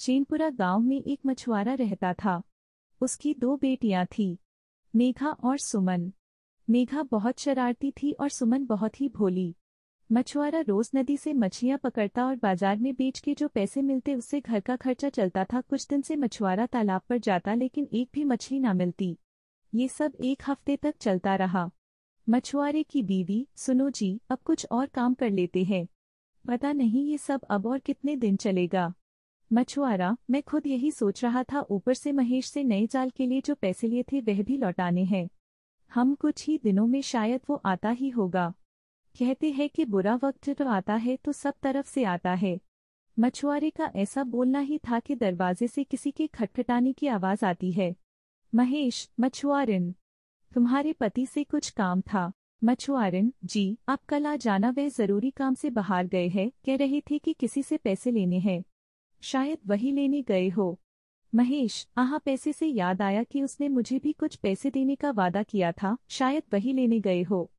चेनपुरा गांव में एक मछुआरा रहता था उसकी दो बेटियां थीं मेघा और सुमन मेघा बहुत शरारती थी और सुमन बहुत ही भोली मछुआरा रोज नदी से मछलियां पकड़ता और बाजार में बेच के जो पैसे मिलते उससे घर का खर्चा चलता था कुछ दिन से मछुआरा तालाब पर जाता लेकिन एक भी मछली ना मिलती ये सब एक हफ्ते तक चलता रहा मछुआरे की बीवी सुनो जी अब कुछ और काम कर लेते हैं पता नहीं ये सब अब और कितने दिन चलेगा मछुआरा मैं खुद यही सोच रहा था ऊपर से महेश से नए जाल के लिए जो पैसे लिए थे वह भी लौटाने हैं हम कुछ ही दिनों में शायद वो आता ही होगा कहते हैं कि बुरा वक्त तो आता है तो सब तरफ से आता है मछुआरे का ऐसा बोलना ही था कि दरवाजे से किसी के खटखटाने की आवाज आती है महेश मछुआरिन तुम्हारे पति से कुछ काम था मछुआरिन जी आप कल आ जाना वह जरूरी काम से बाहर गए हैं कह रहे थे कि किसी से पैसे लेने हैं शायद वही लेने गए हो महेश आहा पैसे से याद आया कि उसने मुझे भी कुछ पैसे देने का वादा किया था शायद वही लेने गए हो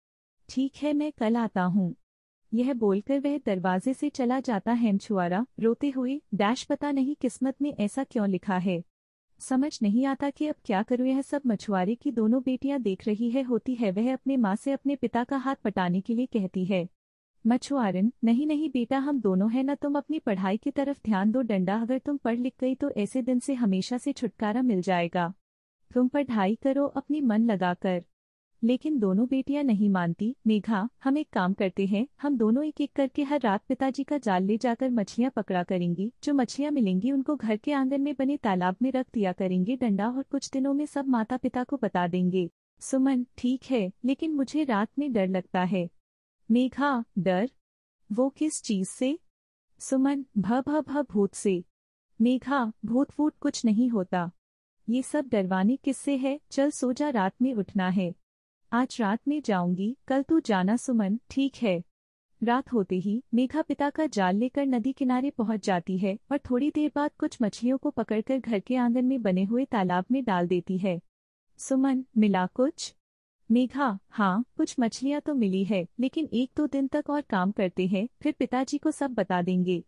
ठीक है मैं कल आता हूँ यह बोलकर वह दरवाजे से चला जाता है मछुआरा रोते हुए डैश पता नहीं किस्मत में ऐसा क्यों लिखा है समझ नहीं आता कि अब क्या करूँ यह सब मछुआरे की दोनों बेटियां देख रही है होती है वह अपने माँ से अपने पिता का हाथ पटाने के लिए कहती है मछुआरन नहीं नहीं बेटा हम दोनों हैं ना तुम अपनी पढ़ाई की तरफ ध्यान दो डंडा अगर तुम पढ़ लिख गई तो ऐसे दिन से हमेशा से छुटकारा मिल जाएगा तुम पढ़ाई करो अपनी मन लगाकर लेकिन दोनों बेटियां नहीं मानती मेघा हम एक काम करते हैं हम दोनों एक एक करके हर रात पिताजी का जाल ले जाकर मछलियां पकड़ा करेंगी जो मछलियां मिलेंगी उनको घर के आंगन में बने तालाब में रख दिया करेंगे डंडा और कुछ दिनों में सब माता पिता को बता देंगे सुमन ठीक है लेकिन मुझे रात में डर लगता है मेघा डर वो किस चीज से सुमन भ भ भ भूत से मेघा भूत भूत कुछ नहीं होता ये सब डरवाने किससे है चल सो जा रात में उठना है आज रात में जाऊंगी कल तू जाना सुमन ठीक है रात होते ही मेघा पिता का जाल लेकर नदी किनारे पहुंच जाती है और थोड़ी देर बाद कुछ मछलियों को पकड़कर घर के आंगन में बने हुए तालाब में डाल देती है सुमन मिला कुछ मेघा हाँ कुछ मछलियाँ तो मिली है लेकिन एक दो दिन तक और काम करते हैं फिर पिताजी को सब बता देंगे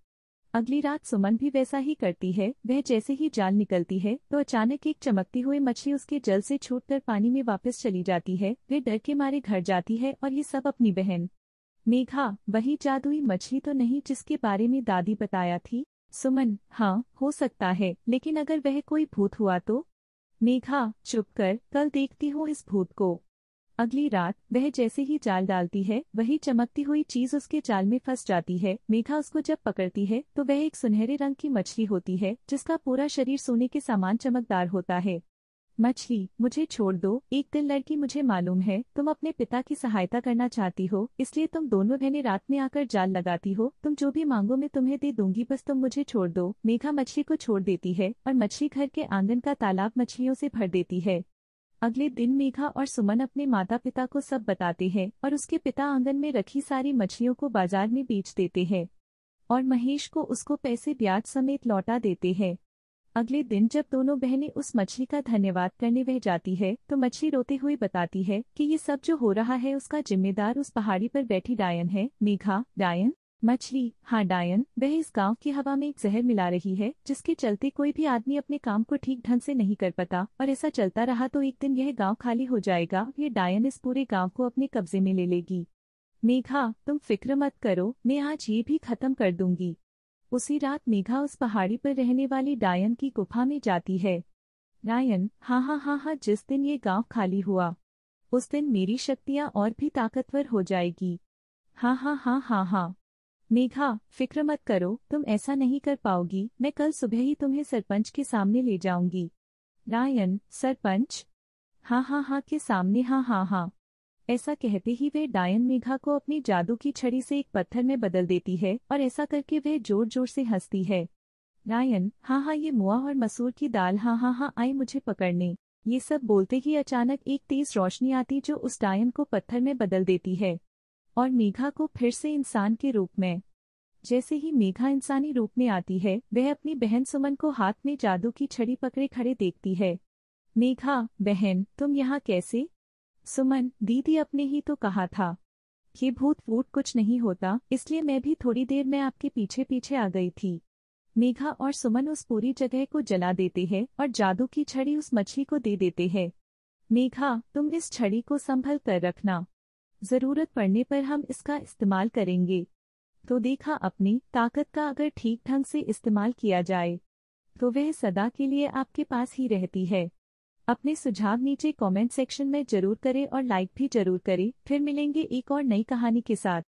अगली रात सुमन भी वैसा ही करती है वह जैसे ही जाल निकलती है तो अचानक एक चमकती हुई मछली उसके जल से छूटकर पानी में वापस चली जाती है वे डर के मारे घर जाती है और ये सब अपनी बहन मेघा वही जादुई मछली तो नहीं जिसके बारे में दादी बताया थी सुमन हाँ हो सकता है लेकिन अगर वह कोई भूत हुआ तो मेघा चुप कर कल देखती हूँ इस भूत को अगली रात वह जैसे ही चाल डालती है वही चमकती हुई चीज उसके चाल में फंस जाती है मेघा उसको जब पकड़ती है तो वह एक सुनहरे रंग की मछली होती है जिसका पूरा शरीर सोने के सामान चमकदार होता है मछली मुझे छोड़ दो एक दिन लड़की मुझे मालूम है तुम अपने पिता की सहायता करना चाहती हो इसलिए तुम दोनों बहने रात में आकर जाल लगाती हो तुम जो भी मांगो मैं तुम्हें दे दूंगी बस तुम मुझे छोड़ दो मेघा मछली को छोड़ देती है और मछली घर के आंगन का तालाब मछलियों से भर देती है अगले दिन मेघा और सुमन अपने माता पिता को सब बताते हैं और उसके पिता आंगन में रखी सारी मछलियों को बाजार में बेच देते हैं और महेश को उसको पैसे ब्याज समेत लौटा देते हैं अगले दिन जब दोनों बहनें उस मछली का धन्यवाद करने वह जाती है तो मछली रोते हुए बताती है कि ये सब जो हो रहा है उसका जिम्मेदार उस पहाड़ी पर बैठी डायन है मेघा डायन मछली हाँ डायन वह इस गांव की हवा में एक जहर मिला रही है जिसके चलते कोई भी आदमी अपने काम को ठीक ढंग से नहीं कर पाता और ऐसा चलता रहा तो एक दिन यह गांव खाली हो जाएगा ये डायन इस पूरे गांव को अपने कब्जे में ले लेगी मेघा तुम फिक्र मत करो मैं आज ये भी खत्म कर दूंगी उसी रात मेघा उस पहाड़ी पर रहने वाली डायन की गुफा में जाती है डायन हाँ हाँ हाँ हाँ जिस दिन ये गांव खाली हुआ उस दिन मेरी शक्तियाँ और भी ताकतवर हो जाएगी हाँ हाँ हाँ हाँ हाँ मेघा फिक्र मत करो तुम ऐसा नहीं कर पाओगी मैं कल सुबह ही तुम्हें सरपंच के सामने ले जाऊंगी रायन सरपंच हाँ हाँ हाँ के सामने हाँ हाँ हाँ ऐसा कहते ही वह डायन मेघा को अपनी जादू की छड़ी से एक पत्थर में बदल देती है और ऐसा करके वह जोर जोर से हंसती है रायन हाँ हाँ ये मुआ और मसूर की दाल हाँ हाँ हाँ आई मुझे पकड़ने ये सब बोलते ही अचानक एक तेज रोशनी आती जो उस डायन को पत्थर में बदल देती है और मेघा को फिर से इंसान के रूप में जैसे ही मेघा इंसानी रूप में आती है वह अपनी बहन सुमन को हाथ में जादू की छड़ी पकड़े खड़े देखती है मेघा बहन तुम यहाँ कैसे सुमन दीदी अपने ही तो कहा था कि भूत वूट कुछ नहीं होता इसलिए मैं भी थोड़ी देर में आपके पीछे पीछे आ गई थी मेघा और सुमन उस पूरी जगह को जला देते हैं और जादू की छड़ी उस मछली को दे देते हैं मेघा तुम इस छड़ी को संभल कर रखना ज़रूरत पड़ने पर हम इसका इस्तेमाल करेंगे तो देखा अपनी ताकत का अगर ठीक ढंग से इस्तेमाल किया जाए तो वह सदा के लिए आपके पास ही रहती है अपने सुझाव नीचे कमेंट सेक्शन में जरूर करें और लाइक भी जरूर करें फिर मिलेंगे एक और नई कहानी के साथ